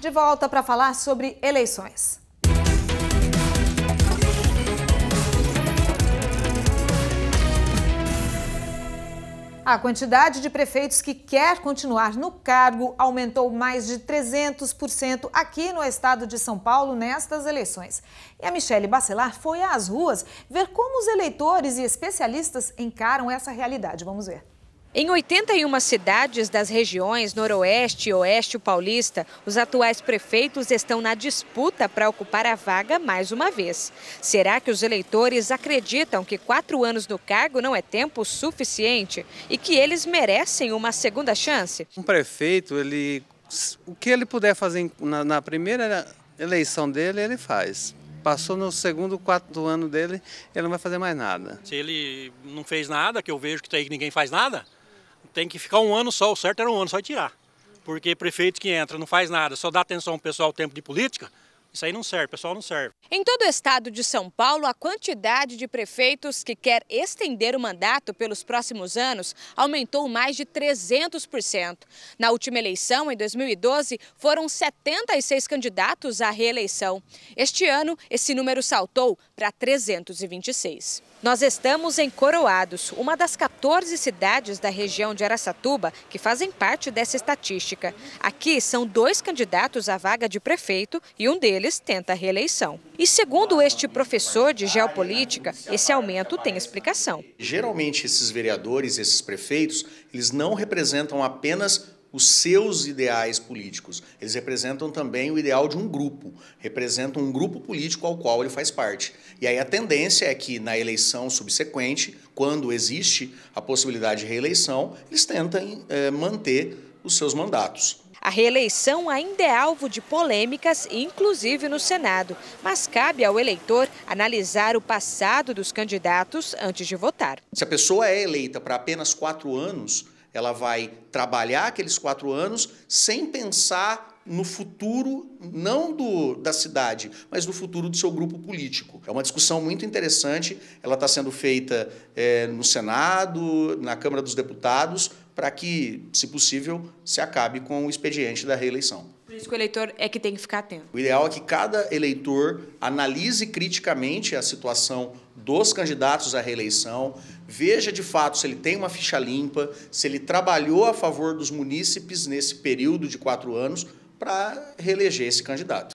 de volta para falar sobre eleições. A quantidade de prefeitos que quer continuar no cargo aumentou mais de 300% aqui no estado de São Paulo nestas eleições. E a Michele Bacelar foi às ruas ver como os eleitores e especialistas encaram essa realidade. Vamos ver. Em 81 cidades das regiões Noroeste e Oeste Paulista, os atuais prefeitos estão na disputa para ocupar a vaga mais uma vez. Será que os eleitores acreditam que quatro anos no cargo não é tempo suficiente e que eles merecem uma segunda chance? Um prefeito, ele, o que ele puder fazer na, na primeira eleição dele, ele faz passou no segundo quarto ano dele, ele não vai fazer mais nada. Se ele não fez nada, que eu vejo que tem aí que ninguém faz nada, tem que ficar um ano só, o certo era um ano só e tirar. Porque prefeito que entra, não faz nada, só dá atenção ao pessoal tempo de política, isso aí não serve, pessoal não serve. Em todo o estado de São Paulo, a quantidade de prefeitos que quer estender o mandato pelos próximos anos aumentou mais de 300%. Na última eleição, em 2012, foram 76 candidatos à reeleição. Este ano, esse número saltou para 326. Nós estamos em Coroados, uma das 14 cidades da região de Araçatuba que fazem parte dessa estatística. Aqui são dois candidatos à vaga de prefeito e um deles deles tenta a reeleição. E segundo este professor de geopolítica, esse aumento tem explicação. Geralmente esses vereadores, esses prefeitos, eles não representam apenas os seus ideais políticos. Eles representam também o ideal de um grupo, representam um grupo político ao qual ele faz parte. E aí a tendência é que na eleição subsequente, quando existe a possibilidade de reeleição, eles tentem é, manter os seus mandatos. A reeleição ainda é alvo de polêmicas, inclusive no Senado, mas cabe ao eleitor analisar o passado dos candidatos antes de votar. Se a pessoa é eleita para apenas quatro anos, ela vai trabalhar aqueles quatro anos sem pensar no futuro, não do, da cidade, mas no futuro do seu grupo político. É uma discussão muito interessante, ela está sendo feita é, no Senado, na Câmara dos Deputados, para que, se possível, se acabe com o expediente da reeleição. Por isso que o eleitor é que tem que ficar atento. O ideal é que cada eleitor analise criticamente a situação dos candidatos à reeleição, veja de fato se ele tem uma ficha limpa, se ele trabalhou a favor dos munícipes nesse período de quatro anos, para reeleger esse candidato.